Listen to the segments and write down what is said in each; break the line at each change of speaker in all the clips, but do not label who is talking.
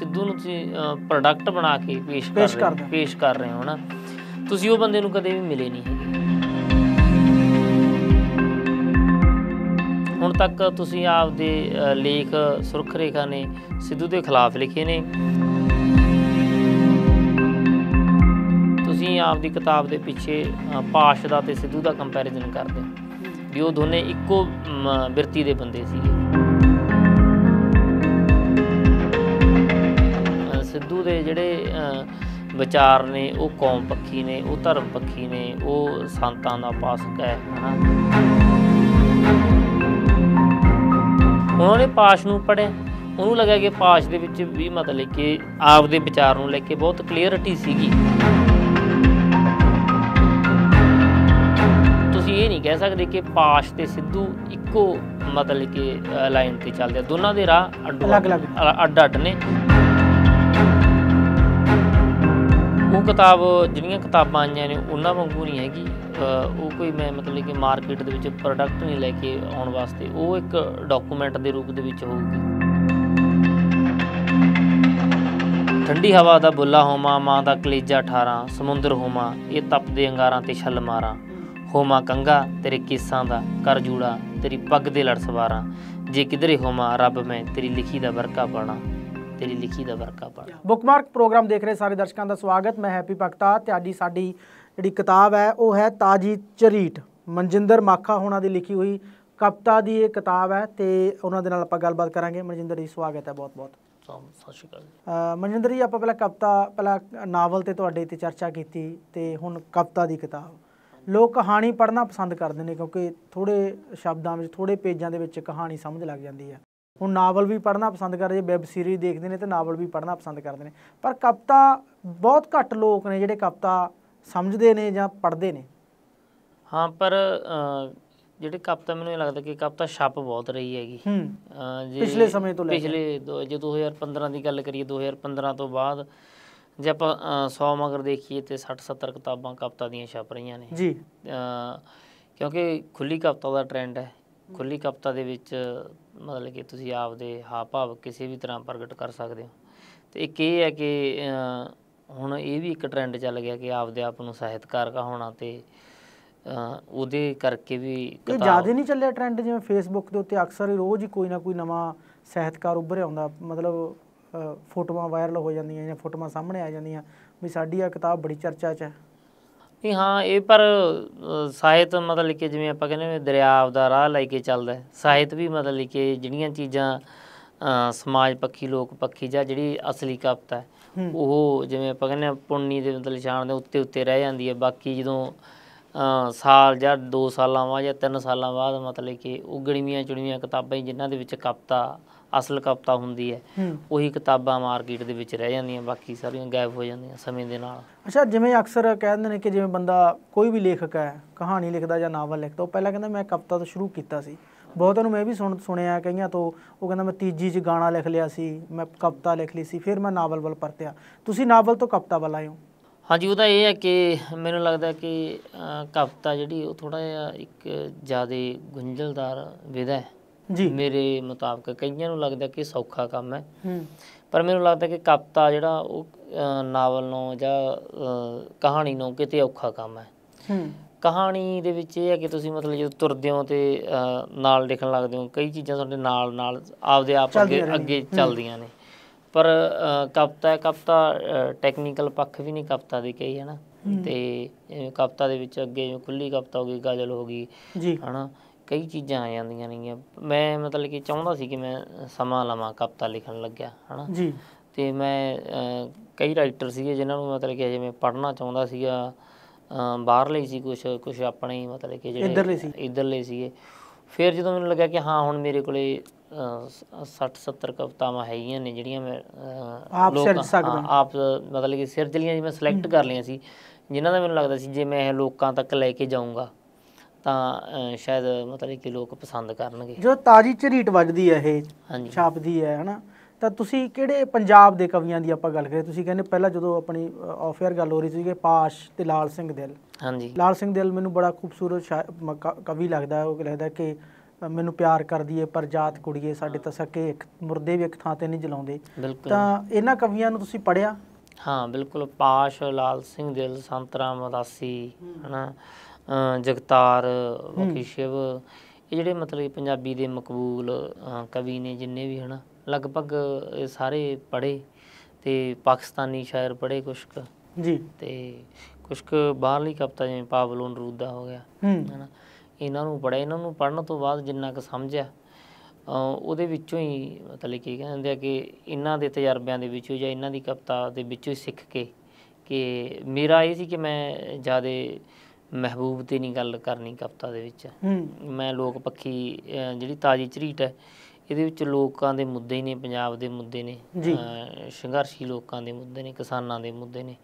ਸਿੱਧੂ ਨੂੰ ਤੁਸੀਂ ਪ੍ਰੋਡਕਟ ਬਣਾ ਕੇ ਪੇਸ਼ ਕਰ ਰਹੇ ਹੋ ਪੇਸ਼ ਕਰ ਰਹੇ ਹੋ ਨਾ ਤੁਸੀਂ ਉਹ ਬੰਦੇ ਨੂੰ ਕਦੇ ਵੀ ਮਿਲੇ ਨਹੀਂ ਹੈਗੇ ਹੁਣ ਤੱਕ ਤੁਸੀਂ ਆਪਦੇ ਲੇਖ ਸੁਰਖ ਰੇਖਾ ਨੇ ਸਿੱਧੂ ਦੇ ਖਿਲਾਫ ਲਿਖੇ ਨੇ ਤੁਸੀਂ ਆਪਦੀ ਕਿਤਾਬ ਦੇ ਪਿੱਛੇ ਪਾਸ਼ ਦਾ ਤੇ ਸਿੱਧੂ ਦਾ ਕੰਪੈਰੀਜ਼ਨ ਕਰਦੇ ਵੀ ਉਹ ਦੋਨੇ ਇੱਕੋ ਵਰਤੀ ਦੇ ਬੰਦੇ ਸੀਗੇ ਗੁਰੂ ਦੇ ਜਿਹੜੇ ਵਿਚਾਰ ਨੇ ਉਹ ਕੌਮ ਪੱਖੀ ਨੇ ਉਹ ਧਰਮ ਪੱਖੀ ਨੇ ਉਹ ਸੰਤਾਂ ਦਾ ਪਾਸਕ ਹੈ ਹਨਾ ਉਹਨਾਂ ਨੇ ਪਾਸ਼ ਨੂੰ ਪੜਿਆ ਉਹਨੂੰ ਲੱਗਾ ਕਿ ਪਾਸ਼ ਦੇ ਵਿੱਚ ਵੀ ਮਤਲਬ ਕਿ ਆਪ ਦੇ ਵਿਚਾਰ ਨੂੰ ਲੈ ਕੇ ਬਹੁਤ ਕਲੀਅਰਟੀ ਸੀਗੀ ਤੁਸੀਂ ਇਹ ਨਹੀਂ ਕਹਿ ਸਕਦੇ ਕਿ ਪਾਸ਼ ਤੇ ਸਿੱਧੂ ਇੱਕੋ ਮਤਲਬ ਕਿ ਲਾਈਨ ਤੇ ਚੱਲਦੇ ਆ ਦੋਨਾਂ ਦੇ ਰਾਹ ਅੱਡ ਅੱਡ ਨੇ ਉਹ ਕਿਤਾਬ ਜਿਹੜੀਆਂ ਕਿਤਾਬਾਂ ਆਈਆਂ ਨੇ ਉਹਨਾਂ ਵਾਂਗੂ ਨਹੀਂ ਹੈਗੀ ਉਹ ਕੋਈ ਮੈਂ ਮਤਲਬ ਕਿ ਮਾਰਕੀਟ ਦੇ ਵਿੱਚ ਪ੍ਰੋਡਕਟ ਨਹੀਂ ਲੈ ਕੇ ਆਉਣ ਵਾਸਤੇ ਉਹ ਇੱਕ ਡਾਕੂਮੈਂਟ ਦੇ ਰੂਪ ਦੇ ਵਿੱਚ ਹੋਊਗੀ ਠੰਡੀ ਹਵਾ ਦਾ ਬੁੱਲਾ ਹੋਮਾ ਮਾਂ ਦਾ ਕਲੇਜਾ 18 ਸਮੁੰਦਰ ਹੋਮਾ ਇਹ ਤਪਦੇ ਅੰਗਾਰਾਂ ਤੇ ਛਲ ਮਾਰਾਂ ਹੋਮਾ ਕੰਗਾ ਤੇਰੇ ਕਿਸਾਂ ਦਾ ਕਰ ਜੂੜਾ ਤੇਰੀ ਪੱਗ ਦੇ ਲੜ ਸਵਾਰਾਂ ਜੇ ਕਿਧਰੇ ਹੋਮਾ ਰੱਬ ਮੈਂ ਤੇਰੀ ਲਿਖੀ ਦਾ ਵਰਕਾ ਪਾਣਾ ਤੇਰੀ ਲਿਖੀ ਦਾ
ਵਰਕਾ ਪੜ ਬੁੱਕਮਾਰਕ ਪ੍ਰੋਗਰਾਮ ਦੇਖ ਰਹੇ ਸਾਰੇ ਦਰਸ਼ਕਾਂ ਦਾ ਸਵਾਗਤ ਮੈਂ ਹੈਪੀ ਭਗਤਾ ਤੇ ਅੱਜ ਸਾਡੀ ਜਿਹੜੀ ਕਿਤਾਬ ਹੈ ਉਹ ਹੈ ਤਾਜੀ ਚਰੀਟ ਮਨਜਿੰਦਰ ਮਾਖਾ ਹੋਣਾ ਦੀ ਲਿਖੀ ਹੋਈ ਕਪਤਾ ਦੀ ਇਹ ਕਿਤਾਬ ਹੈ ਤੇ ਉਹਨਾਂ ਦੇ ਨਾਲ ਆਪਾਂ ਗੱਲਬਾਤ ਕਰਾਂਗੇ ਮਨਜਿੰਦਰ ਜੀ ਸਵਾਗਤ ਹੈ ਬਹੁਤ ਬਹੁਤ ਸਤਿ ਸ਼੍ਰੀ ਅਕਾਲ ਮਨਜਿੰਦਰ ਜੀ ਆਪਾਂ ਪਹਿਲਾਂ ਕਪਤਾ ਪਹਿਲਾਂ ਨਾਵਲ ਤੇ ਤੁਹਾਡੇ ਤੇ ਚਰਚਾ ਕੀਤੀ ਤੇ ਹੁਣ ਕਪਤਾ ਦੀ ਕਿਤਾਬ ਲੋਕ ਕਹਾਣੀ ਪੜ੍ਹਨਾ ਪਸੰਦ ਕਰਦੇ ਨੇ ਕਿਉਂਕਿ ਥੋੜੇ ਸ਼ਬਦਾਂ ਵਿੱਚ ਥੋੜੇ ਪੇਜਾਂ ਦੇ ਵਿੱਚ ਕਹਾਣੀ ਸਮਝ ਲੱਗ ਜਾਂਦੀ ਹੈ ਹੁਣ ਨਾਵਲ ਵੀ ਪੜ੍ਹਨਾ ਪਸੰਦ ਕਰਦੇ ਜੇ ਵੈਬ ਸੀਰੀਜ਼ ਦੇਖਦੇ ਨੇ ਤੇ ਨਾਵਲ ਵੀ ਪੜ੍ਹਨਾ ਪਸੰਦ ਕਰਦੇ ਨੇ ਪਰ ਕਵਿਤਾ ਬਹੁਤ ਘੱਟ ਲੋਕ ਨੇ ਜਿਹੜੇ ਕਵਿਤਾ ਸਮਝਦੇ ਨੇ ਜਾਂ ਪੜ੍ਹਦੇ ਨੇ
ਹਾਂ ਪਰ ਜਿਹੜੇ ਕਵਿਤਾ ਮੈਨੂੰ ਇਹ ਲੱਗਦਾ ਕਿ ਕਵਿਤਾ ਛੱਪ ਬਹੁਤ ਰਹੀ ਹੈਗੀ ਹੂੰ ਪਿਛਲੇ ਸਮੇਂ ਤੋਂ ਲੈ ਕੇ ਪਿਛਲੇ ਜੇ 2015 ਦੀ ਗੱਲ ਕਰੀਏ 2015 ਤੋਂ ਬਾਅਦ ਜੇ ਆਪਾਂ 100 ਮਗਰ ਦੇਖੀਏ ਤੇ 60 70 ਕਿਤਾਬਾਂ ਕਵਿਤਾ ਦੀਆਂ ਛਪ ਰਹੀਆਂ ਨੇ ਜੀ ਕਿਉਂਕਿ ਖੁੱਲੀ ਕਵਿਤਾ ਦਾ ਟ੍ਰੈਂਡ ਹੈ ਖੁੱਲੀ ਕਵਿਤਾ ਦੇ ਵਿੱਚ ਮਤਲਬ ਕਿ ਤੁਸੀਂ ਆਪਦੇ ਹਾਵ ਭਾਵ ਕਿਸੇ ਵੀ ਤਰ੍ਹਾਂ ਪ੍ਰਗਟ ਕਰ ਸਕਦੇ ਹੋ ਤੇ ਇੱਕ ਇਹ ਹੈ ਕਿ ਹੁਣ ਇਹ ਵੀ ਇੱਕ ਟ੍ਰੈਂਡ ਚੱਲ ਗਿਆ ਕਿ ਆਪਦੇ ਆਪ ਨੂੰ ਸਾਹਿਤਕਾਰ ਕਹਾਉਣਾ ਤੇ ਉਹਦੇ ਕਰਕੇ ਵੀ ਇਹ ਜਿਆਦਾ ਨਹੀਂ
ਚੱਲਿਆ ਟ੍ਰੈਂਡ ਜਿਵੇਂ ਫੇਸਬੁੱਕ ਦੇ ਉੱਤੇ ਅਕਸਰ ਹੀ ਰੋਜ਼ ਹੀ ਕੋਈ ਨਾ ਕੋਈ ਨਵਾਂ ਸਾਹਿਤਕਾਰ ਉੱਭਰ ਆਉਂਦਾ ਮਤਲਬ ਫੋਟੋਆਂ ਵਾਇਰਲ ਹੋ ਜਾਂਦੀਆਂ ਜਾਂ ਫੋਟੋਆਂ ਸਾਹਮਣੇ ਆ ਜਾਂਦੀਆਂ ਵੀ ਸਾਡੀ ਆ ਕਿਤਾਬ ਬੜੀ ਚਰਚਾ 'ਚ ਹੈ
ਨਹੀਂ ਹਾਂ ਇਹ ਪਰ ਸਾਹਿਤ ਮਤਲਬ ਕਿ ਜਿਵੇਂ ਆਪਾਂ ਕਹਿੰਦੇ ਦਰਿਆ ਦਾ ਰਾਹ ਲੈ ਕੇ ਚੱਲਦਾ ਹੈ ਸਾਹਿਤ ਵੀ ਮਤਲਬ ਕਿ ਜਿਹੜੀਆਂ ਚੀਜ਼ਾਂ ਸਮਾਜ ਪੱਖੀ ਲੋਕ ਪੱਖੀ ਜਾਂ ਜਿਹੜੀ ਅਸਲੀ ਕਵਤਾ ਹੈ ਉਹ ਜਿਵੇਂ ਆਪਾਂ ਕਹਿੰਦੇ ਪੁੰਨੀ ਦੇ ਮਤਲਬ ਨਿਸ਼ਾਨ ਦੇ ਉੱਤੇ ਉੱਤੇ ਰਹਿ ਜਾਂਦੀ ਹੈ ਬਾਕੀ ਜਦੋਂ ਸਾਲ ਜਾਂ 2 ਸਾਲਾਂ ਬਾਅਦ ਜਾਂ 3 ਸਾਲਾਂ ਬਾਅਦ ਮਤਲਬ ਕਿ ਉਗੜੀਆਂ ਚੁੜੀਆਂ ਕਿਤਾਬਾਂ ਜਿਨ੍ਹਾਂ ਦੇ ਵਿੱਚ ਕਵਤਾ ਅਸਲ ਕਵਿਤਾ ਹੁੰਦੀ ਹੈ ਉਹੀ ਕਿਤਾਬਾਂ ਮਾਰਕੀਟ ਦੇ ਵਿੱਚ ਰਹਿ ਜਾਂਦੀਆਂ ਬਾਕੀ ਸਾਰੀਆਂ ਗਾਇਬ ਹੋ ਜਾਂਦੀਆਂ ਸਮੇਂ ਦੇ ਨਾਲ
ਅੱਛਾ ਜਿਵੇਂ ਅਕਸਰ ਕਹਿੰਦੇ ਨੇ ਕਿ ਜਿਵੇਂ ਬੰਦਾ ਕੋਈ ਵੀ ਲੇਖਕ ਹੈ ਕਹਾਣੀ ਲਿਖਦਾ ਜਾਂ ਨਾਵਲ ਲਿਖਦਾ ਉਹ ਪਹਿਲਾਂ ਕਹਿੰਦਾ ਮੈਂ ਕਵਿਤਾ ਤੋਂ ਸ਼ੁਰੂ ਕੀਤਾ ਸੀ ਬਹੁਤਾਂ ਨੂੰ ਮੈਂ ਵੀ ਸੁਣ ਸੁਣਿਆ ਕਈਆਂ ਤੋਂ ਉਹ ਕਹਿੰਦਾ ਮੈਂ ਤੀਜੀ 'ਚ ਗਾਣਾ ਲਿਖ ਲਿਆ ਸੀ ਮੈਂ ਕਵਿਤਾ ਲਿਖ ਲਈ ਸੀ ਫਿਰ ਮੈਂ ਨਾਵਲ ਵੱਲ ਪਰਤਿਆ ਤੁਸੀਂ ਨਾਵਲ ਤੋਂ ਕਵਿਤਾ ਵੱਲ ਆਇਓ
ਹਾਂਜੀ ਉਹਦਾ ਇਹ ਹੈ ਕਿ ਮੈਨੂੰ ਲੱਗਦਾ ਕਿ ਕਵਿਤਾ ਜਿਹੜੀ ਉਹ ਥੋੜਾ ਜਿਹਾ ਇੱਕ ਜ਼ਿਆਦਾ ਗੁੰਝਲਦਾਰ ਵਿਧਾ ਹੈ ਜੀ ਮੇਰੇ ਮੁਤਾਬਕ ਕਈਆਂ ਨੂੰ ਲੱਗਦਾ ਕਿ ਸੌਖਾ ਕੰਮ ਹੈ ਪਰ ਮੈਨੂੰ ਲੱਗਦਾ ਕਿ ਕਪਤਾ ਜਿਹੜਾ ਉਹ ਨਾਵਲ ਨੂੰ ਜਾਂ ਕਹਾਣੀ ਨੂੰ ਕਿਤੇ ਔਖਾ ਕੰਮ ਹੈ ਕਹਾਣੀ ਦੇ ਵਿੱਚ ਇਹ ਹੈ ਕਿ ਤੁਸੀਂ ਮਤਲਬ ਜਦੋਂ ਤੁਰਦੇ ਹੋ ਤੇ ਨਾਲ ਲਿਖਣ ਲੱਗਦੇ ਹੋ ਕਈ ਚੀਜ਼ਾਂ ਤੁਹਾਡੇ ਨਾਲ ਨਾਲ ਆਪਦੇ ਆਪ ਅੱਗੇ ਅੱਗੇ ਚੱਲਦੀਆਂ ਨੇ ਪਰ ਕਪਤਾ ਕਪਤਾ ਟੈਕਨੀਕਲ ਪੱਖ ਵੀ ਨਹੀਂ ਕਪਤਾ ਦੇ ਕਹੀ ਹੈ ਨਾ ਤੇ ਕਪਤਾ ਦੇ ਵਿੱਚ ਅੱਗੇ ਖੁੱਲੀ ਕਪਤਾ ਹੋ ਗਈ ਗਜ਼ਲ ਹੋ ਗਈ ਹਨਾ ਕਈ ਚੀਜ਼ਾਂ ਆ ਜਾਂਦੀਆਂ ਨੇ ਮੈਂ ਮਤਲਬ ਕਿ ਚਾਹੁੰਦਾ ਸੀ ਕਿ ਮੈਂ ਸਮਾਂ ਲਵਾਂ ਕਵਿਤਾ ਲਿਖਣ ਲੱਗਿਆ ਹਨਾ ਜੀ ਤੇ ਮੈਂ ਕਈ ਰਾਈਟਰ ਸੀਗੇ ਜਿਨ੍ਹਾਂ ਨੂੰ ਮਤਲਬ ਕਿ ਜਿਵੇਂ ਪੜ੍ਹਨਾ ਚਾਹੁੰਦਾ ਸੀਗਾ ਬਾਹਰ ਲਈ ਸੀ ਕੁਝ ਕੁਝ ਆਪਣੇ ਹੀ ਮਤਲਬ ਕਿ ਜਿਹੜੇ ਲਈ ਸੀ ਲਈ ਸੀਗੇ ਫਿਰ ਜਦੋਂ ਮੈਨੂੰ ਲੱਗਾ ਕਿ ਹਾਂ ਹੁਣ ਮੇਰੇ ਕੋਲੇ 60 70 ਕਵਤਾਵਾਂ ਹੈਗੀਆਂ ਨੇ ਜਿਹੜੀਆਂ ਮੈਂ ਆਪ ਸਿਰਜ ਸਕਦਾ ਆਪ ਮਤਲਬ ਕਿ ਸਿਰਜ ਲੀਆਂ ਜੀ ਮੈਂ ਸਿਲੈਕਟ ਕਰ ਲਈਆਂ ਸੀ ਜਿਨ੍ਹਾਂ ਦਾ ਮੈਨੂੰ ਲੱਗਦਾ ਸੀ ਜੇ ਮੈਂ ਲੋਕਾਂ ਤੱਕ ਲੈ ਕੇ ਜਾਊਂਗਾ ਤਾਂ ਸ਼ਾਇਦ ਮਤਲਬ ਕਿ ਲੋਕ ਪਸੰਦ ਕਰਨਗੇ
ਜੋ ਤਾਜੀ ਝਰੀਟ ਵੱਜਦੀ ਹੈ ਇਹ ਛਾਪਦੀ ਹੈ ਹਨਾ ਤਾਂ ਤੁਸੀਂ ਕਿਹੜੇ ਪੰਜਾਬ ਦੇ ਕਵੀਆਂ ਦੀ ਆਪਾਂ ਗੱਲ ਕਰੀਏ ਤੁਸੀਂ ਕਹਿੰਦੇ ਪਹਿਲਾਂ ਜਦੋਂ ਆਪਣੀ ਆਫੇਅਰ ਗੱਲ ਹੋ ਰਹੀ ਸੀ ਕਿ ਪਾਸ਼ ਤੇ ਲਾਲ ਸਿੰਘ ਦਿਲ ਹਾਂਜੀ ਲਾਲ ਸਿੰਘ ਦਿਲ ਮੈਨੂੰ ਬੜਾ ਖੂਬਸੂਰਤ ਕਵੀ ਲੱਗਦਾ ਉਹ ਕਹਿੰਦਾ ਕਿ ਮੈਨੂੰ ਪਿਆਰ ਕਰਦੀ ਏ ਪਰ ਜਾਤ ਕੁੜੀਏ ਸਾਡੇ ਤਾਂ ਸਕੇ ਇੱਕ ਮੁਰਦੇ ਵੀ ਇੱਕ ਥਾਂ ਤੇ ਨਹੀਂ ਜਲਾਉਂਦੇ ਤਾਂ ਇਹਨਾਂ ਕਵੀਆਂ ਨੂੰ ਤੁਸੀਂ ਪੜਿਆ
ਹਾਂ ਬਿਲਕੁਲ ਪਾਸ਼ ਲਾਲ ਸਿੰਘ ਦਿਲ ਸੰਤਰਾ ਰਾਮਦਾਸੀ ਹਨਾ ਜਗਤਾਰ ਬਾਕੀ ਸ਼ਿਵ ਇਹ ਜਿਹੜੇ ਮਤਲਬ ਪੰਜਾਬੀ ਦੇ ਮਕਬੂਲ ਕਵੀ ਨੇ ਜਿੰਨੇ ਵੀ ਹਨ ਲਗਭਗ ਸਾਰੇ ਪੜੇ ਤੇ ਪਾਕਿਸਤਾਨੀ ਸ਼ਾਇਰ ਪੜੇ ਕੁਛ ਜੀ ਤੇ ਕੁਛ ਕੁ ਬਾਹਰਲੀ ਕਵਤਾ ਜਿਵੇਂ ਪਾਬਲੋ ਨਰੂਦਾ ਹੋ ਗਿਆ ਹਨਾ ਇਹਨਾਂ ਨੂੰ ਪੜਿਆ ਇਹਨਾਂ ਨੂੰ ਪੜਨ ਤੋਂ ਬਾਅਦ ਜਿੰਨਾ ਕੁ ਸਮਝਿਆ ਉਹਦੇ ਵਿੱਚੋਂ ਹੀ ਮਤਲਬ ਕੀ ਕਹਿੰਦੇ ਆ ਕਿ ਇਹਨਾਂ ਦੇ ਤਜਰਬਿਆਂ ਦੇ ਵਿੱਚੋਂ ਜਾਂ ਇਹਨਾਂ ਦੀ ਕਵਤਾ ਦੇ ਵਿੱਚੋਂ ਹੀ ਸਿੱਖ ਕੇ ਕਿ ਮੇਰਾ ਇਹ ਸੀ ਕਿ ਮੈਂ ਜਿਆਦਾ ਮਹਿਬੂਬ ਤੇ ਨਹੀਂ ਗੱਲ ਕਰਨੀ ਕਵਿਤਾ ਦੇ ਵਿੱਚ ਮੈਂ ਲੋਕ ਪੱਖੀ ਜਿਹੜੀ ਤਾਜੀ ਝਰੀਟ ਹੈ ਇਹਦੇ ਵਿੱਚ ਲੋਕਾਂ ਦੇ ਮੁੱਦੇ ਹੀ ਨੇ ਪੰਜਾਬ ਦੇ ਮੁੱਦੇ ਨੇ ਸੰਘਰਸ਼ੀ ਲੋਕਾਂ ਦੇ ਮੁੱਦੇ ਨੇ ਕਿਸਾਨਾਂ ਦੇ ਮੁੱਦੇ ਨੇ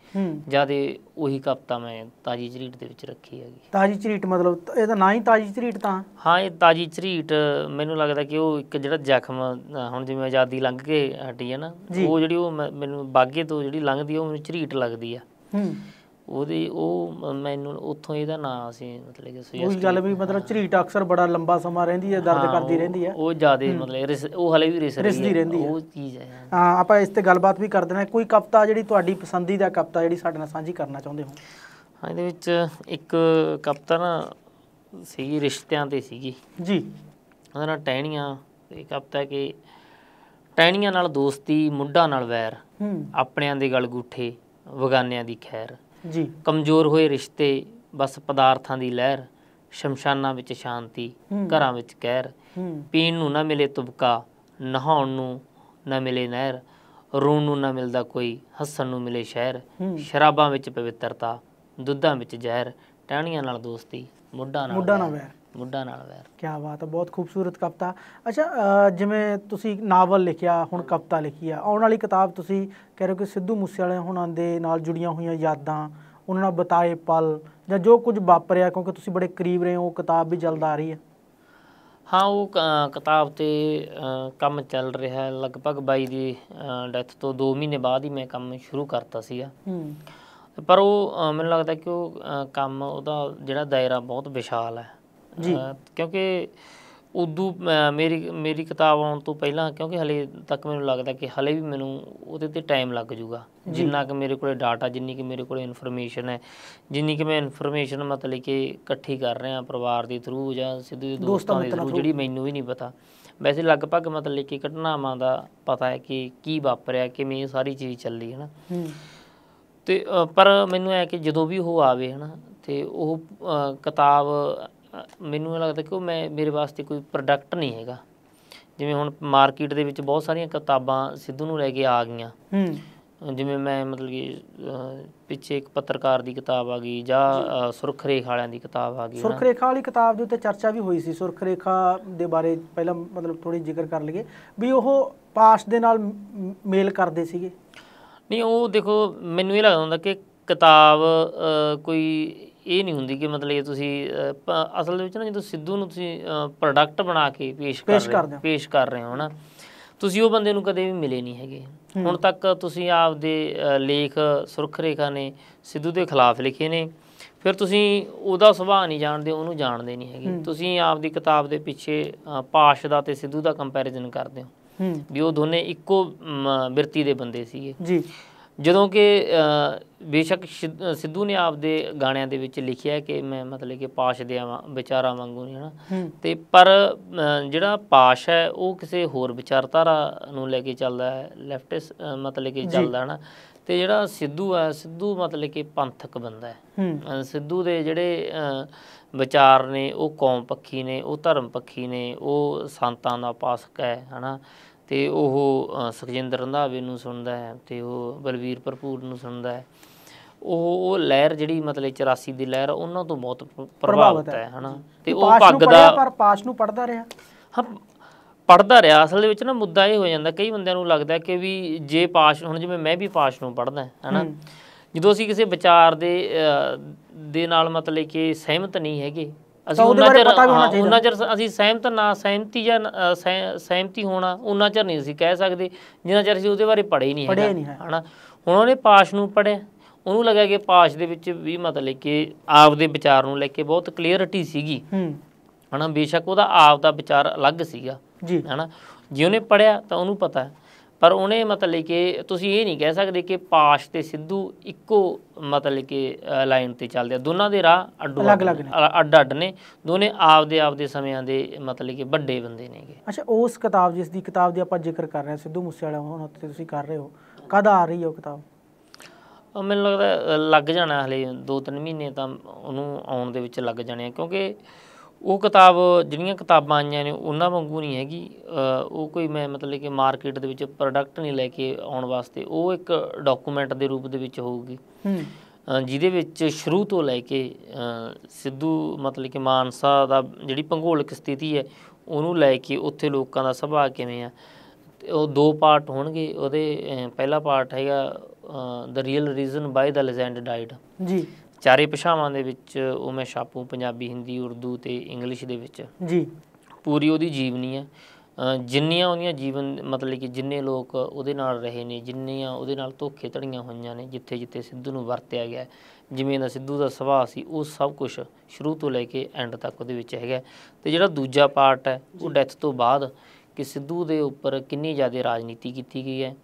ਜਿਆਦੇ ਉਹੀ ਕਵਿਤਾ ਮੈਂ ਤਾਜੀ ਝਰੀਟ ਦੇ ਵਿੱਚ ਰੱਖੀ ਹੈਗੀ
ਤਾਜੀ ਝਰੀਟ ਮਤਲਬ ਇਹਦਾ ਨਾ ਹੀ ਤਾਜੀ ਝਰੀਟ ਤਾਂ
ਹਾਂ ਇਹ ਤਾਜੀ ਝਰੀਟ ਮੈਨੂੰ ਲੱਗਦਾ ਕਿ ਉਹ ਇੱਕ ਜਿਹੜਾ ਜ਼ਖਮ ਹੁਣ ਜਿਵੇਂ ਆਜ਼ਾਦੀ ਲੰਘ ਕੇ ਹਟੀ ਹੈ ਨਾ ਉਹ ਜਿਹੜੀ ਉਹ ਮੈਨੂੰ ਬਾਗੇ ਤੋਂ ਜਿਹੜੀ ਲੰਘਦੀ ਉਹ ਮੈਨੂੰ ਝਰੀਟ ਲੱਗਦੀ ਆ ਉਹਦੀ ਉਹ ਮੈਨੂੰ ਉੱਥੋਂ ਇਹਦਾ ਨਾਮ ਸੀ ਮਤਲਬ ਕਿ ਸੁਜੈਸਟ ਉਹੀ ਗੱਲ ਵੀ
ਮਤਲਬ ਝਰੀਟ ਅਕਸਰ ਬੜਾ ਲੰਬਾ ਸਮਾਂ ਰਹਿੰਦੀ ਹੈ ਦਰਦ ਕਰਦੀ ਰਹਿੰਦੀ ਹੈ ਉਹ ਜ਼ਿਆਦਾ ਮਤਲਬ ਉਹ ਹਲੇ ਵੀ ਰਿਸ ਰਹੀ ਹੈ ਉਹ ਚੀਜ਼ ਹੈ ਹਾਂ ਆਪਾਂ ਇਸ ਤੇ ਗੱਲਬਾਤ ਵੀ ਕਰ ਦੇਣਾ ਕੋਈ ਕਵਤਾ ਜਿਹੜੀ ਤੁਹਾਡੀ ਪਸੰਦੀਦਾ ਕਵਤਾ ਜਿਹੜੀ ਸਾਡੇ ਨਾਲ ਸਾਂਝੀ ਕਰਨਾ ਚਾਹੁੰਦੇ ਹੋ ਹਾਂ ਇਹਦੇ ਵਿੱਚ
ਇੱਕ ਕਵਤਾ ਨਾ ਸਹੀ ਰਿਸ਼ਤਿਆਂ ਤੇ ਸੀਗੀ ਜੀ ਉਹਦਾ ਨਾਂ ਟਹਿਣੀਆਂ ਤੇ ਕਵਤਾ ਕਿ ਟਹਿਣੀਆਂ ਨਾਲ ਦੋਸਤੀ ਮੁੱਢਾਂ ਨਾਲ ਵੈਰ ਆਪਣਿਆਂ ਦੇ ਗਲ ਗੁੱਠੇ ਵਗਾਨਿਆਂ ਦੀ ਖੈਰ ਜੀ ਕਮਜ਼ੋਰ ਹੋਏ ਰਿਸ਼ਤੇ ਬਸ ਪਦਾਰਥਾਂ ਦੀ ਲਹਿਰ ਸ਼ਮਸ਼ਾਨਾਂ ਵਿੱਚ ਸ਼ਾਂਤੀ ਘਰਾਂ ਵਿੱਚ ਕਹਿਰ ਪੀਣ ਨੂੰ ਨਾ ਮਿਲੇ ਤੁਬਕਾ ਨਹਾਉਣ ਨੂੰ ਨਾ ਮਿਲੇ ਨਹਿਰ ਰੋਣ ਨੂੰ ਨਾ ਮਿਲਦਾ ਕੋਈ ਹੱਸਣ ਨੂੰ ਮਿਲੇ ਸ਼ਹਿਰ ਸ਼ਰਾਬਾਂ ਵਿੱਚ ਪਵਿੱਤਰਤਾ ਦੁੱਧਾਂ ਵਿੱਚ ਜ਼ਹਿਰ ਟਹਿਣੀਆਂ ਨਾਲ ਦੋਸਤੀ ਮੁੱਢਾਂ ਨਾਲ ਮੁੱਢਾਂ ਨਾਲ ਵੈਰ ਬੁੱਢਾ ਨਾਲ ਵੈਰ
ਕੀ ਬਾਤ ਹੈ ਬਹੁਤ ਖੂਬਸੂਰਤ ਕਵਿਤਾ ਅੱਛਾ ਜਿਵੇਂ ਤੁਸੀਂ ਨਾਵਲ ਲਿਖਿਆ ਹੁਣ ਕਵਿਤਾ ਲਿਖੀ ਆ ਆਉਣ ਵਾਲੀ ਕਿਤਾਬ ਤੁਸੀਂ ਕਹਿ ਰਹੇ ਹੋ ਕਿ ਸਿੱਧੂ ਵਾਲੇ ਹੁਣਾਂ ਦੇ ਨਾਲ ਜੁੜੀਆਂ ਹੋਈਆਂ ਯਾਦਾਂ ਉਹਨਾਂ ਨਾਲ ਬਤਾਏ ਪਲ ਜਾਂ ਜੋ ਕੁਝ ਵਾਪਰਿਆ ਕਿਉਂਕਿ ਤੁਸੀਂ ਬੜੇ ਕਰੀਬ ਰਹੇ ਹੋ ਉਹ ਕਿਤਾਬ ਵੀ ਜਲਦ ਆ ਰਹੀ ਹੈ
ਹਾਂ ਉਹ ਕਿਤਾਬ ਤੇ ਕੰਮ ਚੱਲ ਰਿਹਾ ਹੈ ਲਗਭਗ ਬਾਈ ਦੀ ਡੈਥ ਤੋਂ 2 ਮਹੀਨੇ ਬਾਅਦ ਹੀ ਮੈਂ ਕੰਮ ਸ਼ੁਰੂ ਕਰਤਾ ਸੀਗਾ ਪਰ ਉਹ ਮੈਨੂੰ ਲੱਗਦਾ ਕਿ ਉਹ ਕੰਮ ਉਹਦਾ ਜਿਹੜਾ ਦਾਇਰਾ ਬਹੁਤ ਵਿਸ਼ਾਲ ਹੈ ਜੀ ਕਿਉਂਕਿ ਉਦੋਂ ਮੇਰੀ ਮੇਰੀ ਕਿਤਾਬ ਆਉਣ ਤੋਂ ਪਹਿਲਾਂ ਕਿਉਂਕਿ ਹਲੇ ਤੱਕ ਮੈਨੂੰ ਲੱਗਦਾ ਕਿ ਹਲੇ ਵੀ ਮੈਨੂੰ ਉਹਦੇ ਤੇ ਟਾਈਮ ਲੱਗ ਜੂਗਾ ਜਿੰਨਾ ਕਿ ਮੇਰੇ ਕੋਲੇ ਡਾਟਾ ਜਿੰਨੀ ਕਿ ਮੇਰੇ ਕੋਲੇ ਇਨਫੋਰਮੇਸ਼ਨ ਹੈ ਜਿੰਨੀ ਕਿ ਮੈਂ ਇਨਫੋਰਮੇਸ਼ਨ ਮਤਲਬ ਕਿ ਇਕੱਠੀ ਕਰ ਰਿਹਾ ਪਰਿਵਾਰ ਦੇ ਥਰੂ ਜਾਂ ਸਿੱਧੂ ਦੇ ਦੋਸਤਾਂ ਦੇ ਥਰੂ ਜਿਹੜੀ ਮੈਨੂੰ ਵੀ ਨਹੀਂ ਪਤਾ ਵੈਸੇ ਲਗਭਗ ਮਤਲਬ ਕਿ ਘਟਨਾਵਾਂ ਦਾ ਪਤਾ ਹੈ ਕਿ ਕੀ ਵਾਪਰਿਆ ਕਿਵੇਂ ਇਹ ਸਾਰੀ ਚੀਜ਼ ਚੱਲੀ ਹੈ ਨਾ ਤੇ ਪਰ ਮੈਨੂੰ ਐ ਕਿ ਜਦੋਂ ਵੀ ਉਹ ਆਵੇ ਨਾ ਤੇ ਉਹ ਕਿਤਾਬ ਮੈਨੂੰ ਇਹ ਲੱਗਦਾ ਕਿ ਉਹ ਮੈਂ ਮੇਰੇ ਵਾਸਤੇ ਕੋਈ ਪ੍ਰੋਡਕਟ ਨਹੀਂ ਹੈਗਾ ਜਿਵੇਂ ਹੁਣ ਮਾਰਕੀਟ ਦੇ ਵਿੱਚ ਬਹੁਤ ਸਾਰੀਆਂ ਕਿਤਾਬਾਂ ਸਿੱਧੂ ਨੂੰ ਲੈ ਕੇ ਆ ਗਈਆਂ ਹੂੰ ਜਿਵੇਂ ਮੈਂ ਮਤਲਬ ਕਿ ਪਿੱਛੇ ਇੱਕ ਪੱਤਰਕਾਰ ਦੀ ਕਿਤਾਬ ਆ ਗਈ ਜਾਂ ਸੁਰਖ ਰੇਖਾ ਵਾਲਿਆਂ ਦੀ ਕਿਤਾਬ ਆ ਗਈ ਸੁਰਖ ਰੇਖਾ
ਵਾਲੀ ਕਿਤਾਬ ਦੇ ਉੱਤੇ ਚਰਚਾ ਵੀ ਹੋਈ ਸੀ ਸੁਰਖ ਰੇਖਾ ਦੇ ਬਾਰੇ ਪਹਿਲਾਂ ਮਤਲਬ ਥੋੜੀ ਜ਼ਿਕਰ ਕਰ ਲਈਏ ਵੀ ਉਹ ਪਾਸਟ ਦੇ ਨਾਲ ਮੇਲ ਕਰਦੇ ਸੀਗੇ
ਨਹੀਂ ਉਹ ਦੇਖੋ ਮੈਨੂੰ ਇਹ ਲੱਗਦਾ ਹੁੰਦਾ ਕਿ ਕਿਤਾਬ ਕੋਈ ਇਹ ਨਹੀਂ ਹੁੰਦੀ ਕਿ ਮਤਲਬ ਇਹ ਤੁਸੀਂ ਅਸਲ ਵਿੱਚ ਨਾ ਜਦੋਂ ਸਿੱਧੂ ਨੂੰ ਤੁਸੀਂ ਪ੍ਰੋਡਕਟ ਬਣਾ ਕੇ ਪੇਸ਼ ਕਰ ਰਹੇ ਪੇਸ਼ ਕਰ ਰਹੇ ਹੋ ਨਾ ਤੁਸੀਂ ਉਹ ਬੰਦੇ ਨੂੰ ਕਦੇ ਵੀ ਮਿਲੇ ਨਹੀਂ ਹੈਗੇ ਹੁਣ ਤੱਕ ਤੁਸੀਂ ਆਪਦੇ ਲੇਖ ਸੁਰਖ ਰੇਖਾ ਨੇ ਸਿੱਧੂ ਦੇ ਖਿਲਾਫ ਲਿਖੇ ਨੇ ਫਿਰ ਤੁਸੀਂ ਉਹਦਾ ਸੁਭਾਅ ਨਹੀਂ ਜਾਣਦੇ ਉਹਨੂੰ ਜਾਣਦੇ ਨਹੀਂ ਹੈਗੇ ਤੁਸੀਂ ਆਪਦੀ ਕਿਤਾਬ ਦੇ ਪਿੱਛੇ ਪਾਸ਼ ਦਾ ਤੇ ਸਿੱਧੂ ਦਾ ਕੰਪੈਰੀਜ਼ਨ ਕਰਦੇ ਹੋ ਵੀ ਉਹ ਦੋਨੇ ਇੱਕੋ ਬਿਰਤੀ ਦੇ ਬੰਦੇ ਸੀਗੇ ਜੀ ਜਦੋਂ ਕਿ ਬੇਸ਼ੱਕ ਸਿੱਧੂ ਨੇ ਆਪਦੇ ਗਾਣਿਆਂ ਦੇ ਵਿੱਚ ਲਿਖਿਆ ਕਿ ਮੈਂ ਮਤਲਬ ਕਿ ਪਾਸ਼ ਦੇ ਵਿਚਾਰਾ ਵਾਂਗੂ ਨਹੀਂ ਹਨਾ ਤੇ ਪਰ ਜਿਹੜਾ ਪਾਸ਼ ਹੈ ਉਹ ਕਿਸੇ ਹੋਰ ਵਿਚਾਰਧਾਰਾ ਨੂੰ ਲੈ ਕੇ ਚੱਲਦਾ ਹੈ ਲੈਫਟ ਮਤਲਬ ਕਿ ਚੱਲਦਾ ਹਨਾ ਤੇ ਜਿਹੜਾ ਸਿੱਧੂ ਹੈ ਸਿੱਧੂ ਮਤਲਬ ਕਿ ਪੰਥਕ ਬੰਦਾ ਹੈ ਸਿੱਧੂ ਦੇ ਜਿਹੜੇ ਵਿਚਾਰ ਨੇ ਉਹ ਕੌਮ ਪੱਖੀ ਨੇ ਉਹ ਧਰਮ ਪੱਖੀ ਨੇ ਉਹ ਸੰਤਾਂ ਦਾ ਪਾਸਕ ਹੈ ਹਨਾ ਤੇ ਉਹ ਸੁਖਜਿੰਦਰ ਰੰਧਾਵੇ ਨੂੰ ਸੁਣਦਾ ਹੈ ਤੇ ਉਹ ਬਲਵੀਰ ਭਰਪੂਰ ਨੂੰ ਸੁਣਦਾ ਹੈ ਉਹ ਉਹ ਲਹਿਰ ਜਿਹੜੀ ਮਤਲਬ 84 ਦੀ ਲਹਿਰ ਉਹਨਾਂ ਤੋਂ ਬਹੁਤ ਪ੍ਰਭਾਵਿਤ ਹੈ ਹਨਾ ਤੇ ਉਹ ਪੱਗ ਦਾ ਪਰ
ਪਾਸ਼ ਨੂੰ ਪੜਦਾ ਰਿਹਾ ਹਾਂ
ਪੜਦਾ ਰਿਹਾ ਅਸਲ ਦੇ ਵਿੱਚ ਨਾ ਮੁੱਦਾ ਇਹ ਹੋ ਜਾਂਦਾ ਕਈ ਬੰਦਿਆਂ ਨੂੰ ਲੱਗਦਾ ਕਿ ਵੀ ਜੇ ਪਾਸ਼ ਹੁਣ ਜਿਵੇਂ ਮੈਂ ਵੀ ਪਾਸ਼ ਨੂੰ ਪੜਦਾ ਹਨਾ ਜਦੋਂ ਅਸੀਂ ਕਿਸੇ ਵਿਚਾਰ ਦੇ ਦੇ ਨਾਲ ਮਤਲਬ ਕਿ ਸਹਿਮਤ ਨਹੀਂ ਹੈਗੇ ਅਸੀਂ ਉਹਨਾਂ ਚਿਰ ਉਹਨਾਂ ਚਿਰ ਅਸੀਂ ਸਹਿਮਤ ਨਾ ਸਹਿਮਤੀ ਜਾਂ ਸਹਿਮਤੀ ਹੋਣਾ ਉਹਨਾਂ ਚਿਰ ਨਹੀਂ ਅਸੀਂ ਕਹਿ ਸਕਦੇ ਜਿੰਨਾ ਚਿਰ ਅਸੀਂ ਉਹਦੇ ਬਾਰੇ ਪੜ੍ਹੇ ਨਹੀਂ ਹੈਗਾ ਹਨਾ ਹੁਣ ਉਹਨੇ ਪਾਸ਼ ਨੂੰ ਪੜ੍ਹਿਆ ਉਹਨੂੰ ਲੱਗਿਆ ਕਿ ਪਾਸ਼ ਦੇ ਵਿੱਚ ਵੀ ਮਤਲਬ ਕਿ ਆਪ ਦੇ ਵਿਚਾਰ ਨੂੰ ਲੈ ਕੇ ਬਹੁਤ ਕਲੀਅਰਿਟੀ ਸੀਗੀ ਹਨਾ ਬੇਸ਼ੱਕ ਉਹਦਾ ਆਪ ਦਾ ਵਿਚਾਰ ਅਲੱਗ ਸੀਗਾ ਜੀ ਹਨਾ ਜਿਉਂਨੇ ਉਹਨੇ ਪੜ੍ਹਿਆ ਤਾਂ ਉਹਨੂੰ ਪਤਾ ਪਰ ਉਹਨੇ ਮਤਲਬ ਕਿ ਤੁਸੀਂ ਇਹ ਨਹੀਂ ਕਹਿ ਸਕਦੇ ਕਿ ਪਾਸ਼ ਤੇ ਸਿੱਧੂ ਇੱਕੋ ਮਤਲਬ ਕਿ ਲਾਈਨ ਤੇ ਚੱਲਦੇ ਆ ਦੋਨਾਂ ਦੇ ਰਾਹ ਅੱਡੋ ਅੱਡ ਅੱਡ ਨੇ ਦੋਨੇ ਆਪਦੇ ਆਪਦੇ ਸਮਿਆਂ ਦੇ ਮਤਲਬ ਕਿ ਵੱਡੇ ਬੰਦੇ
ਨੇਗੇ ਅੱਛਾ ਉਸ ਕਿਤਾਬ ਜਿਸ ਦੀ ਕਿਤਾਬ ਦੀ ਆਪਾਂ ਜ਼ਿਕਰ ਕਰ ਰਹੇ ਹਾਂ ਸਿੱਧੂ ਮੂਸੇਵਾਲਾ ਹੁਣ ਉੱਤੇ ਤੁਸੀਂ ਕਰ ਰਹੇ ਹੋ ਕਦ ਆ ਰਹੀ ਹੈ ਉਹ ਕਿਤਾਬ
ਮੈਨੂੰ ਲੱਗਦਾ ਲੱਗ ਜਾਣਾ ਹਲੇ 2-3 ਮਹੀਨੇ ਤਾਂ ਉਹਨੂੰ ਆਉਣ ਦੇ ਵਿੱਚ ਲੱਗ ਜਾਣੇ ਕਿਉਂਕਿ ਉਹ ਕਿਤਾਬ ਜਿਹੜੀਆਂ ਕਿਤਾਬਾਂ ਆਈਆਂ ਨੇ ਉਹਨਾਂ ਵਾਂਗੂ ਨਹੀਂ ਹੈਗੀ ਉਹ ਕੋਈ ਮੈਂ ਮਤਲਬ ਕਿ ਮਾਰਕੀਟ ਦੇ ਵਿੱਚ ਪ੍ਰੋਡਕਟ ਨਹੀਂ ਲੈ ਕੇ ਆਉਣ ਵਾਸਤੇ ਉਹ ਇੱਕ ਡਾਕੂਮੈਂਟ ਦੇ ਰੂਪ ਦੇ ਵਿੱਚ ਹੋਊਗੀ ਜਿਹਦੇ ਵਿੱਚ ਸ਼ੁਰੂ ਤੋਂ ਲੈ ਕੇ ਸਿੱਧੂ ਮਤਲਬ ਕਿ ਮਾਨਸਾ ਦਾ ਜਿਹੜੀ ਪੰਘੋਲਕ ਸਥਿਤੀ ਹੈ ਉਹਨੂੰ ਲੈ ਕੇ ਉੱਥੇ ਲੋਕਾਂ ਦਾ ਸੁਭਾਅ ਕਿਵੇਂ ਆ ਉਹ ਦੋ ਪਾਰਟ ਹੋਣਗੇ ਉਹਦੇ ਪਹਿਲਾ ਪਾਰਟ ਹੈਗਾ the real reason by the legend died ਜੀ ਚਾਰੇ ਭਾਸ਼ਾਵਾਂ ਦੇ ਵਿੱਚ ਉਹ ਮੈਂ ਛਾਪੂ ਪੰਜਾਬੀ ਹਿੰਦੀ ਉਰਦੂ ਤੇ ਇੰਗਲਿਸ਼ ਦੇ ਵਿੱਚ ਜੀ ਪੂਰੀ ਉਹਦੀ ਜੀਵਨੀ ਹੈ ਜਿੰਨੀਆਂ ਉਹਦੀਆਂ ਜੀਵਨ ਮਤਲਬ ਕਿ ਜਿੰਨੇ ਲੋਕ ਉਹਦੇ ਨਾਲ ਰਹੇ ਨੇ ਜਿੰਨੀਆਂ ਉਹਦੇ ਨਾਲ ਧੋਖੇ ਧੜੀਆਂ ਹੋਈਆਂ ਨੇ ਜਿੱਥੇ ਜਿੱਥੇ ਸਿੱਧੂ ਨੂੰ ਵਰਤਿਆ ਗਿਆ ਜਿਵੇਂ ਦਾ ਸਿੱਧੂ ਦਾ ਸੁਭਾਅ ਸੀ ਉਹ ਸਭ ਕੁਝ ਸ਼ੁਰੂ ਤੋਂ ਲੈ ਕੇ ਐਂਡ ਤੱਕ ਉਹਦੇ ਵਿੱਚ ਹੈਗਾ ਤੇ ਜਿਹੜਾ ਦੂਜਾ ਪਾਰਟ ਹੈ ਉਹ ਡੈਥ ਤੋਂ ਬਾਅਦ ਕਿ ਸਿੱਧੂ ਦੇ ਉੱਪਰ ਕਿੰਨੀ ਜ਼ਿਆਦਾ ਰਾਜਨੀਤੀ ਕੀਤੀ ਗਈ ਹੈ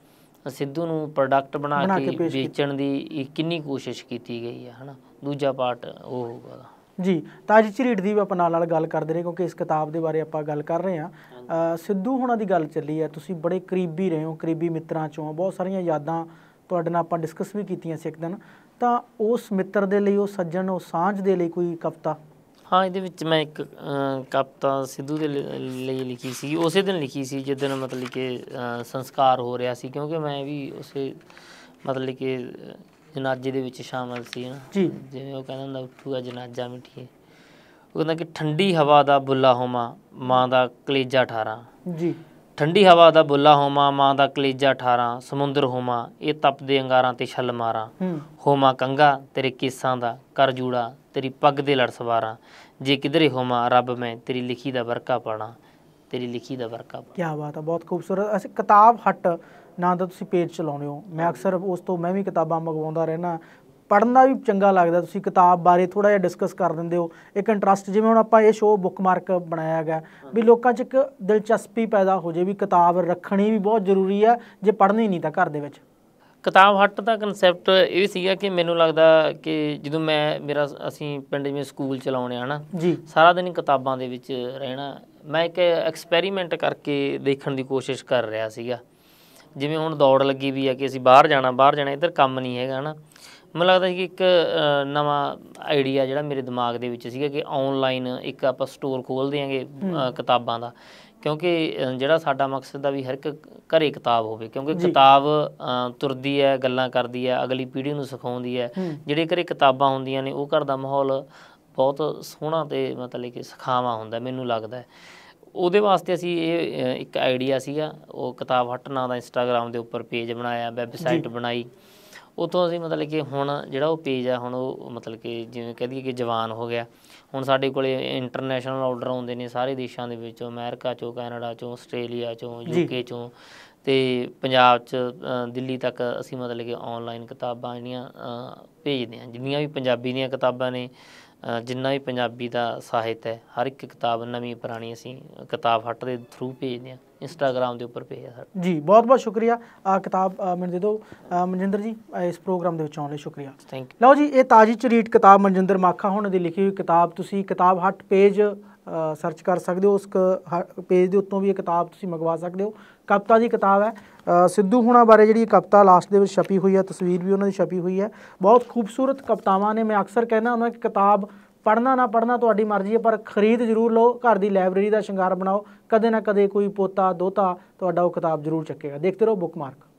ਸਿੱਧੂ ਨੂੰ ਪ੍ਰੋਡਕਟ ਬਣਾ ਕੇ ਵੇਚਣ ਦੀ ਕਿੰਨੀ ਕੋਸ਼ਿਸ਼ ਕੀਤੀ ਗਈ ਹੈ ਹਨਾ ਦੂਜਾ ਪਾਰਟ ਉਹ
ਹੋਗਾ ਜੀ ਤਾਜ ਝਰੀਟ ਦੀ ਵੀ ਆਪਾਂ ਨਾਲ ਨਾਲ ਗੱਲ ਕਰਦੇ ਰਹੇ ਕਿਉਂਕਿ ਇਸ ਕਿਤਾਬ ਦੇ ਬਾਰੇ ਆਪਾਂ ਗੱਲ ਕਰ ਰਹੇ ਹਾਂ ਸਿੱਧੂ ਹੁਣਾਂ ਦੀ ਗੱਲ ਚੱਲੀ ਹੈ ਤੁਸੀਂ ਬੜੇ ਕਰੀਬੀ ਰਹੇ ਹੋ ਕਰੀਬੀ ਮਿੱਤਰਾਂ ਚੋਂ ਬਹੁਤ ਸਾਰੀਆਂ ਯਾਦਾਂ ਤੁਹਾਡੇ ਨਾਲ ਆਪਾਂ ਡਿਸਕਸ ਵੀ ਕੀਤੀਆਂ ਸੀ ਇੱਕ ਦਿਨ ਤਾਂ ਉਸ ਮਿੱਤਰ ਦੇ ਲਈ ਉਹ ਸੱਜਣ ਉਹ ਸਾਂਝ ਦੇ ਲਈ ਕੋਈ ਕਵਤਾ
ਹਾਂ ਇਹਦੇ ਵਿੱਚ ਮੈਂ ਇੱਕ ਕਵਿਤਾ ਸਿੱਧੂ ਦੇ ਲਈ ਲਿਖੀ ਸੀ ਉਸੇ ਦਿਨ ਲਿਖੀ ਸੀ ਦਿਨ ਮਤਲਬ ਕਿ ਸੰਸਕਾਰ ਹੋ ਰਿਹਾ ਸੀ ਕਿਉਂਕਿ ਮੈਂ ਵੀ ਉਸੇ ਮਤਲਬ ਕਿ ਜਨਾਜ਼ੇ ਦੇ ਵਿੱਚ ਸ਼ਾਮਲ ਸੀ ਨਾ ਜਿਵੇਂ ਉਹ ਕਹਿੰਦਾ ਹੁੰਦਾ ਉੱਠੂਗਾ ਜਨਾਜ਼ਾ ਮਿੱਠੀਏ ਉਹ ਕਹਿੰਦਾ ਕਿ ਠੰਡੀ ਹਵਾ ਦਾ ਬੁੱਲਾ ਹੋਮਾ ਮਾਂ ਦਾ ਕਲੇਜਾ ਠਾਰਾ ਜੀ ਠੰਡੀ ਹਵਾ ਦਾ ਬੁੱਲਾ ਹੋਮਾ ਮਾਂ ਦਾ ਕਲੇਜਾ 18 ਸਮੁੰਦਰ ਹੋਮਾ ਇਹ ਤਪਦੇ ਅੰਗਾਰਾਂ ਤੇ ਛਲ ਮਾਰਾਂ ਹੋਮਾ ਕੰਗਾ ਤੇਰੇ ਕਿਸਾਂ ਦਾ ਕਰ ਜੂੜਾ ਤੇਰੀ ਪੱਗ ਦੇ ਲੜ ਸਵਾਰਾਂ ਜੇ ਕਿਧਰੇ ਹੋਮਾ ਰੱਬ ਮੈਂ ਤੇਰੀ ਲਿਖੀ ਦਾ ਵਰਕਾ ਪਾਣਾ ਤੇਰੀ ਲਿਖੀ ਦਾ ਵਰਕਾ
ਕੀ ਬਾਤ ਆ ਬਹੁਤ ਖੂਬਸੂਰਤ ਅਸੀਂ ਕਿਤਾਬ ਹਟ ਨਾ ਤਾਂ ਤੁਸੀਂ ਪੇਜ ਚਲਾਉਂਦੇ ਹੋ ਮੈਂ ਅਕਸਰ ਉਸ ਤੋਂ ਮੈਂ ਵੀ ਕਿਤਾਬਾਂ ਮੰਗਵਾਉਂਦਾ ਰਹਿਣਾ ਪੜਨਾ ਵੀ ਚੰਗਾ ਲੱਗਦਾ ਤੁਸੀਂ ਕਿਤਾਬ ਬਾਰੇ ਥੋੜਾ ਜਿਹਾ ਡਿਸਕਸ ਕਰ ਦਿੰਦੇ ਹੋ ਇੱਕ ਇੰਟਰਸਟ ਜਿਵੇਂ ਹੁਣ ਆਪਾਂ ਇਹ ਸ਼ੋਅ ਬੁੱਕਮਾਰਕ ਬਣਾਇਆ ਗਿਆ ਵੀ ਲੋਕਾਂ 'ਚ ਇੱਕ ਦਿਲਚਸਪੀ ਪੈਦਾ ਹੋ ਜੇ ਵੀ ਕਿਤਾਬ ਰੱਖਣੀ ਵੀ ਬਹੁਤ ਜ਼ਰੂਰੀ ਆ ਜੇ ਪੜ੍ਹਨੀ ਨਹੀਂ ਤਾਂ ਘਰ ਦੇ ਵਿੱਚ
ਕਿਤਾਬ ਹੱਟ ਦਾ ਕਨਸੈਪਟ ਇਹ ਸੀਗਾ ਕਿ ਮੈਨੂੰ ਲੱਗਦਾ ਕਿ ਜਦੋਂ ਮੈਂ ਮੇਰਾ ਅਸੀਂ ਪਿੰਡ ਵਿੱਚ ਸਕੂਲ ਚਲਾਉਣੇ ਹਨਾ ਸਾਰਾ ਦਿਨ ਕਿਤਾਬਾਂ ਦੇ ਵਿੱਚ ਰਹਿਣਾ ਮੈਂ ਇੱਕ ਐਕਸਪੈਰੀਮੈਂਟ ਕਰਕੇ ਦੇਖਣ ਦੀ ਕੋਸ਼ਿਸ਼ ਕਰ ਰਿਹਾ ਸੀਗਾ ਜਿਵੇਂ ਹੁਣ ਦੌੜ ਲੱਗੀ ਵੀ ਆ ਕਿ ਅਸੀਂ ਬਾਹਰ ਜਾਣਾ ਬਾਹਰ ਜਾਣਾ ਇੱਧਰ ਕੰਮ ਨਹੀਂ ਹੈਗਾ ਹਨਾ ਮੈਨੂੰ ਲੱਗਦਾ ਸੀ ਕਿ ਇੱਕ ਨਵਾਂ ਆਈਡੀਆ ਜਿਹੜਾ ਮੇਰੇ ਦਿਮਾਗ ਦੇ ਵਿੱਚ ਸੀਗਾ ਕਿ ਆਨਲਾਈਨ ਇੱਕ ਆਪਾਂ ਸਟੋਰ ਖੋਲ ਦਿਆਂਗੇ ਕਿਤਾਬਾਂ ਦਾ ਕਿਉਂਕਿ ਜਿਹੜਾ ਸਾਡਾ ਮਕਸਦ ਦਾ ਵੀ ਹਰ ਇੱਕ ਘਰੇ ਕਿਤਾਬ ਹੋਵੇ ਕਿਉਂਕਿ ਕਿਤਾਬ ਤੁਰਦੀ ਹੈ ਗੱਲਾਂ ਕਰਦੀ ਹੈ ਅਗਲੀ ਪੀੜ੍ਹੀ ਨੂੰ ਸਿਖਾਉਂਦੀ ਹੈ ਜਿਹੜੇ ਘਰੇ ਕਿਤਾਬਾਂ ਹੁੰਦੀਆਂ ਨੇ ਉਹ ਘਰ ਦਾ ਮਾਹੌਲ ਬਹੁਤ ਸੋਹਣਾ ਤੇ ਮਤਲਬ ਕਿ ਸਖਾਵਾ ਹੁੰਦਾ ਮੈਨੂੰ ਲੱਗਦਾ ਹੈ ਉਹਦੇ ਵਾਸਤੇ ਅਸੀਂ ਇਹ ਇੱਕ ਆਈਡੀਆ ਸੀਗਾ ਉਹ ਕਿਤਾਬ ਹਟਣਾ ਦਾ ਇੰਸਟਾਗ੍ਰam ਦੇ ਉੱਪਰ ਪੇਜ ਬਣਾਇਆ ਵੈਬਸਾਈਟ ਬਣਾਈ ਉਤੋਂ ਅਸੀਂ ਮਤਲਬ ਕਿ ਹੁਣ ਜਿਹੜਾ ਉਹ ਪੇਜ ਆ ਹੁਣ ਉਹ ਮਤਲਬ ਕਿ ਜਿਵੇਂ ਕਹਿ ਦਈਏ ਕਿ ਜਵਾਨ ਹੋ ਗਿਆ ਹੁਣ ਸਾਡੇ ਕੋਲੇ ਇੰਟਰਨੈਸ਼ਨਲ ਆਰਡਰ ਆਉਂਦੇ ਨੇ ਸਾਰੇ ਦੇਸ਼ਾਂ ਦੇ ਵਿੱਚੋਂ ਅਮਰੀਕਾ ਚੋਂ ਕੈਨੇਡਾ ਚੋਂ ਆਸਟ੍ਰੇਲੀਆ ਚੋਂ ਯੂਕੇ ਚੋਂ ਤੇ ਪੰਜਾਬ ਚ ਦਿੱਲੀ ਤੱਕ ਅਸੀਂ ਮਤਲਬ ਕਿ ਆਨਲਾਈਨ ਕਿਤਾਬਾਂ ਜਿਹੜੀਆਂ ਭੇਜਦੇ ਹਾਂ ਜਿੰਨੀਆਂ ਵੀ ਪੰਜਾਬੀ ਦੀਆਂ ਕਿਤਾਬਾਂ ਨੇ ਜਿੰਨਾ ਵੀ ਪੰਜਾਬੀ ਦਾ ਸਾਹਿਤ ਹੈ ਹਰ ਇੱਕ ਕਿਤਾਬ ਨਵੀਂ ਪੁਰਾਣੀ ਅਸੀਂ ਕਿਤਾਬ ਹੱਟ ਦੇ ਥਰੂ ਭੇਜਦੇ ਹਾਂ ਇੰਸਟਾਗ੍ਰam ਦੇ ਉੱਪਰ ਭੇਜਿਆ ਸਰ
ਜੀ ਬਹੁਤ ਬਹੁਤ ਸ਼ੁਕਰੀਆ ਆ ਕਿਤਾਬ ਮੈਨੂੰ ਦੇ ਦਿਓ ਮਨਜਿੰਦਰ ਜੀ ਇਸ ਪ੍ਰੋਗਰਾਮ ਦੇ ਵਿੱਚ ਆਉਣ ਲਈ ਸ਼ੁਕਰੀਆ ਥੈਂਕ ਯੂ ਲਓ ਜੀ ਇਹ ਤਾਜੀ ਚਰੀਟ ਕਿਤਾਬ ਮਨਜਿੰਦਰ ਮਾਖਾ ਹੁਣ ਦੀ ਲਿਖੀ ਹੋਈ ਕਿਤਾਬ ਤੁਸੀਂ ਕਿਤਾਬ ਹੱਟ ਪੇਜ ਸਰਚ ਕਰ ਸਕਦੇ ਹੋ ਉਸ ਪੇਜ ਦੇ ਉੱਤੋਂ ਵੀ ਇਹ ਕਿਤਾਬ ਤੁਸੀਂ ਮੰਗਵਾ ਸਕਦੇ ਹੋ ਕਪਤਾ ਦੀ ਕਿਤਾਬ ਹੈ ਸਿੱਧੂ ਹੁਣਾ ਬਾਰੇ ਜਿਹੜੀ ਕਪਤਾ ਲਾਸਟ ਦੇ ਵਿੱਚ ਛਪੀ ਹੋਈ ਹੈ ਤਸਵੀਰ ਵੀ ਉਹਨਾਂ ਦੀ ਛਪੀ ਹੋਈ ਹੈ ਬਹੁਤ ਖੂਬਸੂਰਤ ਕਪਤਾਵਾਂ ਨੇ ਮੈਂ ਅਕਸਰ ਕਹਿੰਦਾ ਉਹਨਾਂ ਕਿ ਕਿਤਾਬ ਪੜਨਾ ਨਾ ਪੜਨਾ ਤੁਹਾਡੀ ਮਰਜ਼ੀ ਹੈ ਪਰ ਖਰੀਦ ਜ਼ਰੂਰ ਲਓ ਘਰ ਦੀ ਲਾਇਬ੍ਰੇਰੀ ਦਾ ਸ਼ਿੰਗਾਰ ਬਣਾਓ ਕਦੇ ਨਾ ਕਦੇ ਕੋਈ ਪੋਤਾ ਦੋਤਾ ਤੁਹਾਡਾ ਉਹ ਕਿਤਾਬ ਜ਼ਰੂਰ ਚੱਕੇਗਾ ਦੇਖਦੇ ਰਹੋ ਬੁੱਕਮਾਰਕ